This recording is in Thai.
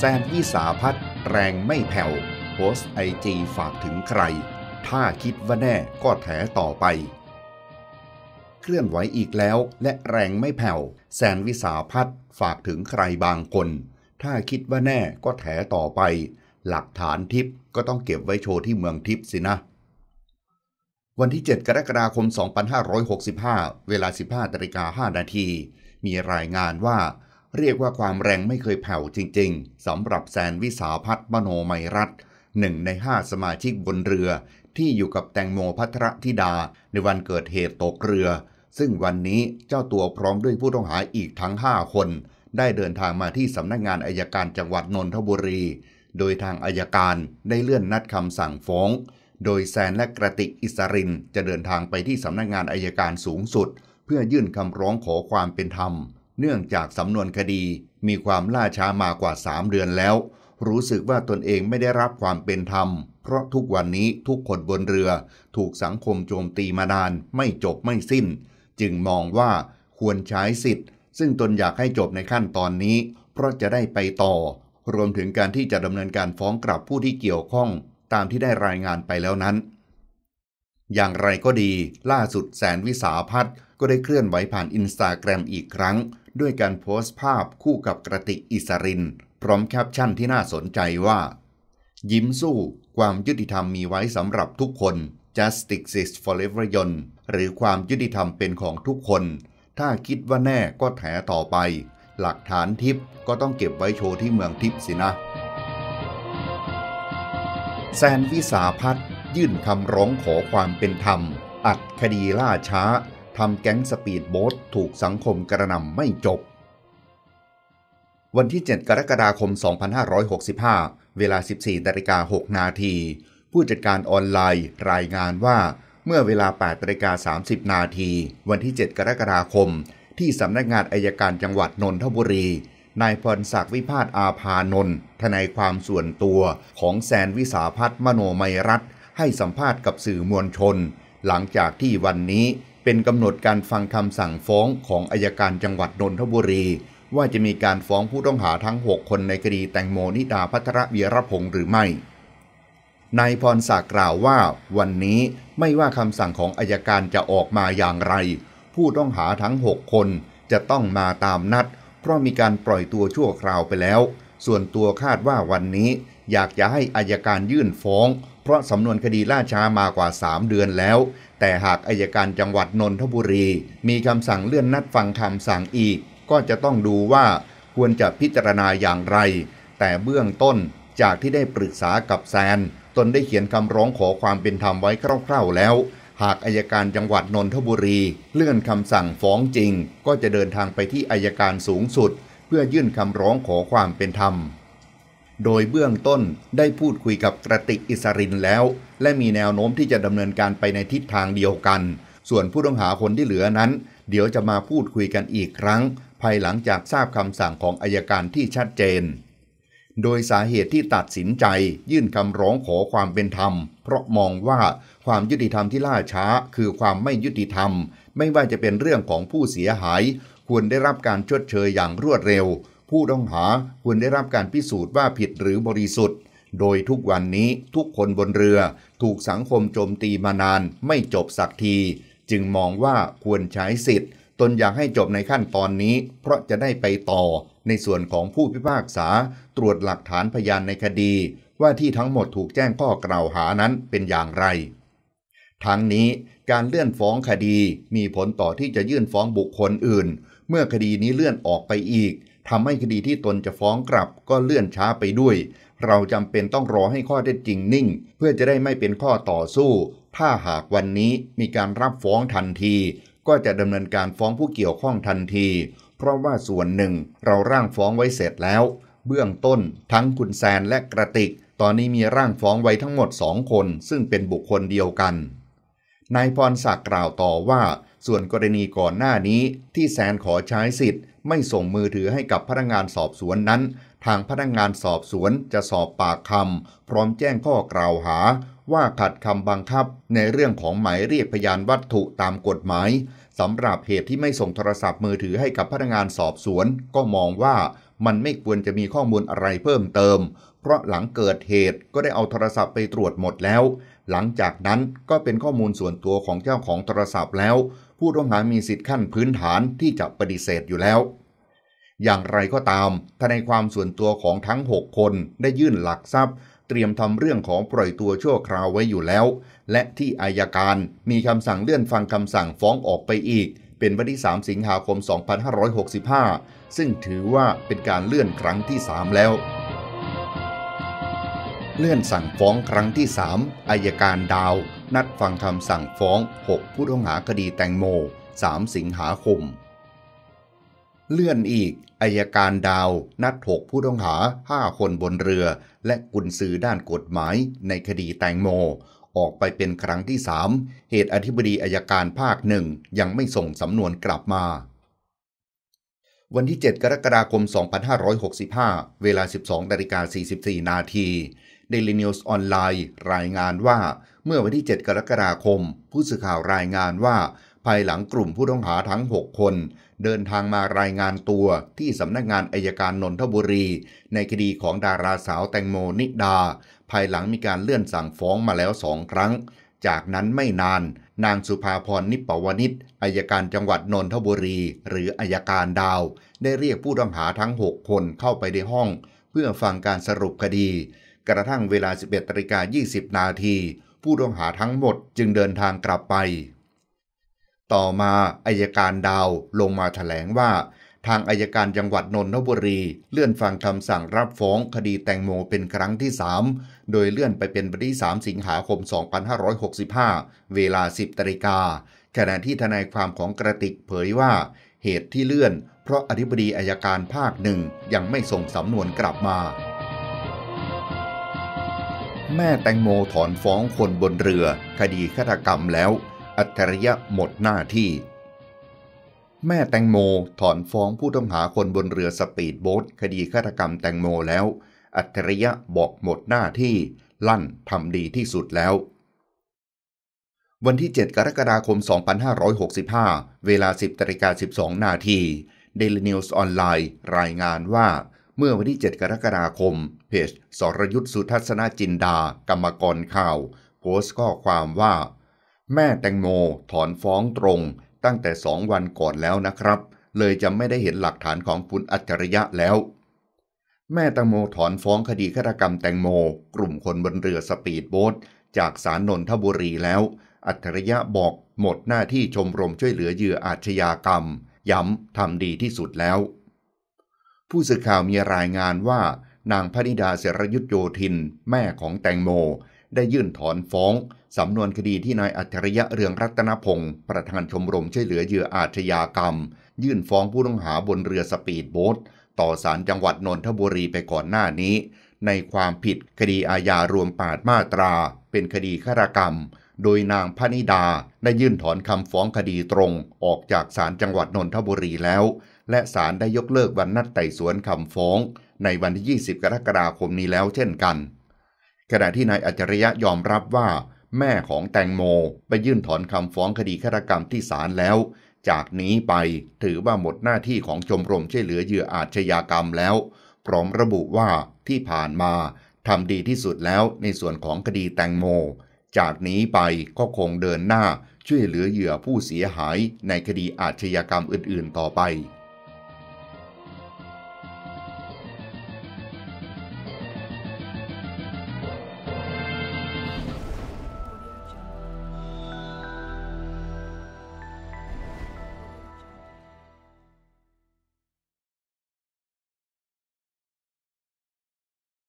แซมวี่สาพัดแรงไม่แผ่วโพสไอจีฝากถึงใคร ถ้าคิดว่าแน่ก็แถต่อไป เคลื่อนไหวอีกแล้วและแรงไม่แผ่วแซนวิสาพัดฝากถึงใครบางคน ถ้าคิดว่าแน่ก็แถต่อไป หลักฐานทิปก็ต้องเก็บไว้โชว์ที่เมืองทิปสินะ วันที่ 7 กรกฎาคม 2565 เวลา 15นาฬิกา5นาที มีรายงานว่าเรียกว่าความแรงไม่เคยแผ่วจริง ๆสำหรับแซนวิสาพัฒน์มโนมัยรัตหนึ่งในห้าสมาชิกบนเรือ ที่อยู่กับแตงโมพัทรธิดา ในวันเกิดเหตุตกเรือ ซึ่งวันนี้เจ้าตัวพร้อมด้วยผู้ต้องหาอีกทั้ง 5 คน ได้เดินทางมาที่สำนักงงานอายการจังหวัดนนทบุรี โดยทางอายการได้เลื่อนนัดคำสั่งฟ้อง โดยแซนและกระติกอิสรินจะเดินทางไปที่สำนักงงานอายการสูงสุด เพื่อยื่นคำร้องขอความเป็นธรรมเนื่องจากสำนวนคดีมีความล่าช้ามากว่า 3เดือนแล้ว รู้สึกว่าตนเองไม่ได้รับความเป็นธรรม เพราะทุกวันนี้ทุกคนบนเรือถูกสังคมโจมตีมานานไม่จบไม่สิ้น จึงมองว่าควรใช้สิทธิ์ซึ่งตนอยากให้จบในขั้นตอนนี้ เพราะจะได้ไปต่อ รวมถึงการที่จะดำเนินการฟ้องกลับผู้ที่เกี่ยวข้องตามที่ได้รายงานไปแล้วนั้น อย่างไรก็ดี ล่าสุดแสนวิสาพัฒน์ก็ได้เคลื่อนไหวผ่านอินสตาแกรมอีกครั้ง ด้วยการโพสต์ภาพคู่กับกระติกอิสริน พร้อมแคปชั่นที่น่าสนใจว่า ยิ้มสู้ ความยุติธรรมมีไว้สำหรับทุกคน justice is for everyone หรือความยุติธรรมเป็นของทุกคน ถ้าคิดว่าแน่ก็แถต่อไป หลักฐานทิปก็ต้องเก็บไว้โชว์ที่เมืองทิปสินะแซนวิสาพัฒยื่นคำร้องขอความเป็นธรรม อัดคดีล่าช้าทำแก๊งสปีดโบ๊ทถูกสังคมกระนำไม่จบ วันที่ 7 กรกฎาคม 2565 เวลา 14นาฬิกา6นาที ผู้จัดการออนไลน์รายงานว่า เมื่อเวลา8นาฬิกา30 นาที วันที่ 7 กรกฎาคม ที่สำนักงานอายการจังหวัดนนทบุรี นายพรศักดิ์วิพาทอาภานนท์ทนายความส่วนตัวของแซนวิสาพัฒน์มโนมัยรัฐ ให้สัมภาษณ์กับสื่อมวลชน หลังจากที่วันนี้เป็นกำหนดการฟังคำสั่งฟ้องของอายการจังหวัดนนทบุรี ว่าจะมีการฟ้องผู้ต้องหาทั้ง 6 คนในคดีแตงโมนิดาพัทรเวียรพงศ์หรือไม่ นายพรศักดิ์กล่าวว่า วันนี้ไม่ว่าคำสั่งของอายการจะออกมาอย่างไร ผู้ต้องหาทั้ง6คนจะต้องมาตามนัด เพราะมีการปล่อยตัวชั่วคราวไปแล้ว ส่วนตัวคาดว่าวันนี้อยากจะให้อายการยื่นฟ้อง เพราะสำนวนคดีล่าช้ามากว่า 3 เดือนแล้ว แต่หากอายการจังหวัดนนทบุรี มีคำสั่งเลื่อนนัดฟังคำสั่งอีก ก็จะต้องดูว่า ควรจะพิจารณาอย่างไร แต่เบื้องต้นจากที่ได้ปรึกษากับแซน ตนได้เขียนคำร้องขอความเป็นธรรมไว้คร่าวๆแล้ว หากอายการจังหวัดนนทบุรี เลื่อนคำสั่งฟ้องจริง ก็จะเดินทางไปที่อายการสูงสุด เพื่อยื่นคำร้องขอความเป็นธรรมโดยเบื้องต้นได้พูดคุยกับกระติกอิสรินแล้ว และมีแนวโน้มที่จะดำเนินการไปในทิศทางเดียวกัน ส่วนผู้ต้องหาคนที่เหลือนั้น เดี๋ยวจะมาพูดคุยกันอีกครั้ง ภายหลังจากทราบคำสั่งของอายการที่ชัดเจน โดยสาเหตุที่ตัดสินใจ ยื่นคำร้องขอความเป็นธรรม เพราะมองว่าความยุติธรรมที่ล่าช้าคือความไม่ยุติธรรม ไม่ว่าจะเป็นเรื่องของผู้เสียหาย ควรได้รับการชดเชยอย่างรวดเร็วผู้ต้องหาควรได้รับการพิสูจน์ว่าผิดหรือบริสุทธิ์ โดยทุกวันนี้ทุกคนบนเรือ ถูกสังคมโจมตีมานานไม่จบสักที จึงมองว่าควรใช้สิทธิ์ ตนอยากให้จบในขั้นตอนนี้ เพราะจะได้ไปต่อ ในส่วนของผู้พิพากษาตรวจหลักฐานพยานในคดี ว่าที่ทั้งหมดถูกแจ้งข้อกล่าวหานั้นเป็นอย่างไร ทั้งนี้การเลื่อนฟ้องคดีมีผลต่อที่จะยื่นฟ้องบุคคลอื่น เมื่อคดีนี้เลื่อนออกไปอีกทำให้คดีที่ตนจะฟ้องกลับก็เลื่อนช้าไปด้วย เราจำเป็นต้องรอให้ข้อเท็จจริงนิ่ง เพื่อจะได้ไม่เป็นข้อต่อสู้ ถ้าหากวันนี้มีการรับฟ้องทันที ก็จะดำเนินการฟ้องผู้เกี่ยวข้องทันที เพราะว่าส่วนหนึ่ง เราร่างฟ้องไว้เสร็จแล้ว เบื้องต้น ทั้งคุณแซนและกระติก ตอนนี้มีร่างฟ้องไว้ทั้งหมดสองคนซึ่งเป็นบุคคลเดียวกัน นายพรศักดิ์กล่าวต่อว่าส่วนกรณีก่อนหน้านี้ที่แซนขอใช้สิทธิ์ ไม่ส่งมือถือให้กับพนักงานสอบสวนนั้น ทางพนักงานสอบสวนจะสอบปากคำพร้อมแจ้งข้อกล่าวหา ว่าขัดคำบังคับในเรื่องของหมายเรียกพยานวัตถุตามกฎหมายสำหรับเหตุที่ไม่ส่งโทรศัพท์มือถือให้กับพนักงานสอบสวน ก็มองว่ามันไม่ควรจะมีข้อมูลอะไรเพิ่มเติม เพราะหลังเกิดเหตุก็ได้เอาโทรศัพท์ไปตรวจหมดแล้ว หลังจากนั้นก็เป็นข้อมูลส่วนตัวของเจ้าของโทรศัพท์แล้วผู้ต้องหามีสิทธิ์ขั้นพื้นฐานที่จะปฏิเสธอยู่แล้ว อย่างไรก็ตามทนายความส่วนตัวของทั้ง 6 คนได้ยื่นหลักทรัพย์ เตรียมทำเรื่องของปล่อยตัวชั่วคราวไว้อยู่แล้ว และที่อายการมีคำสั่งเลื่อนฟังคำสั่งฟ้องออกไปอีก เป็นวันที่ 3 สิงหาคม 2565 ซึ่งถือว่าเป็นการเลื่อนครั้งที่ 3 แล้ว เลื่อนสั่งฟ้องครั้งที่ 3อายการดาวนัดฟังคำสั่งฟ้อง 6 ผู้ต้องหาคดีแตงโม 3 สิงหาคม เลื่อนอีก อายการดาว นัด 6 ผู้ต้องหา 5 คนบนเรือ และกุญซือด้านกฎหมายในคดีแตงโม ออกไปเป็นครั้งที่ 3 เหตุอธิบดีอายการภาคหนึ่งยังไม่ส่งสำนวนกลับมา วันที่ 7 กรกฎาคม 2565 เวลา 12นาิกา44 นาทีเดล l นิวส์ออนไลน์รายงานว่าเมื่อวันที่ 7 กรกฎาคม ผู้สื่อข่าวรายงานว่าภายหลังกลุ่มผู้ต้องหาทั้ง 6 คน เดินทางมารายงานตัวที่สำนักงานอายการนนทบุรี ในคดีของดาราสาวแตงโมนิดา ภายหลังมีการเลื่อนสั่งฟ้องมาแล้วสองครั้ง จากนั้นไม่นาน นางสุภาพรนิปวนิชอายการจังหวัดนนทบุรี หรืออายการดาว ได้เรียกผู้ต้องหาทั้ง 6 คนเข้าไปในห้อง เพื่อฟังการสรุปคดีกระทั่งเวลา 11นาิกา20 นาที ผู้ต้องหาทั้งหมดจึงเดินทางกลับไป ต่อมาอายการดาวลงมาถแถลงว่า ทางอายการจังหวัดนนทบุรีเลื่อนฟังคำสั่งรับฟ้องคดีแตงโมเป็นครั้งที่ 3 โดยเลื่อนไปเป็นวันที่ 3 สิงหาคม 2565 เวลา 10นาฬิกาขณะที่ทนายความของกระติกเผยว่า เหตุที่เลื่อนเพราะอธิบดีอายการภาคหนึ่งยังไม่ส่งสำนวนกลับมาแม่แตงโมถอนฟ้องคนบนเรือคดีฆาตกรรมแล้ว อัจฉริยะหมดหน้าที่ แม่แตงโมถอนฟ้องผู้ต้องหาคนบนเรือสปีดโบ๊ทคดีฆาตกรรมแตงโมแล้ว อัจฉริยะบอกหมดหน้าที่ ลั่นทำดีที่สุดแล้ว วันที่ 7 กรกฎาคม 2565 เวลา 10ตริกา12นาทีเดลินิวส์ออนไลน์รายงานว่าเมื่อวันที่ 7 กรกฎาคมเพจสรยุทธสุทัศนจินดา กรรมกรข่าว โพสต์ข้อความว่า แม่แตงโมถอนฟ้องตรงตั้งแต่สองวันก่อนแล้วนะครับ เลยจะไม่ได้เห็นหลักฐานของคุณอัจฉริยะแล้ว แม่แตงโมถอนฟ้องคดีฆาตกรรมแตงโม กลุ่มคนบนเรือสปีดโบ๊ทจากสารนนทบุรีแล้ว อัจฉริยะบอกหมดหน้าที่ชมรมช่วยเหลือเหยื่ออาชญากรรม ย้ำทำดีที่สุดแล้ว ผู้สื่อข่าวมีรายงานว่านางพนิดาเสรยุทธโยธิน แม่ของแตงโม ได้ยื่นถอนฟ้อง สำนวนคดีที่นายอัจฉริยะเรืองรัตนพงศ์ประธานชมรมช่วยเหลือเหยื่ออาชญากรรม ยื่นฟ้องผู้ต้องหาบนเรือสปีดโบ๊ทต่อศาลจังหวัดนนทบุรีไปก่อนหน้านี้ ในความผิดคดีอาญารวมปาดมาตรา เป็นคดีฆาตกรรม โดยนางพนิดา ได้ยื่นถอนคำฟ้องคดีตรง ออกจากศาลจังหวัดนนทบุรีแล้ว และศาลได้ยกเลิกวันนัดไต่สวนคำฟ้องในวันที่20 กรกฎาคมนี้แล้วเช่นกันขณะที่นายอัจฉริยะยอมรับว่า แม่ของแตงโม ไปยื่นถอนคำฟ้องคดีฆาตกรรมที่ศาลแล้ว จากนี้ไปถือว่าหมดหน้าที่ของชมรมช่วยเหลือเหยื่ออาชญากรรมแล้ว พร้อมระบุว่าที่ผ่านมาทำดีที่สุดแล้วในส่วนของคดีแตงโม จากนี้ไปก็คงเดินหน้าช่วยเหลือเหยื่อผู้เสียหายในคดีอาชญากรรมอื่นๆต่อไป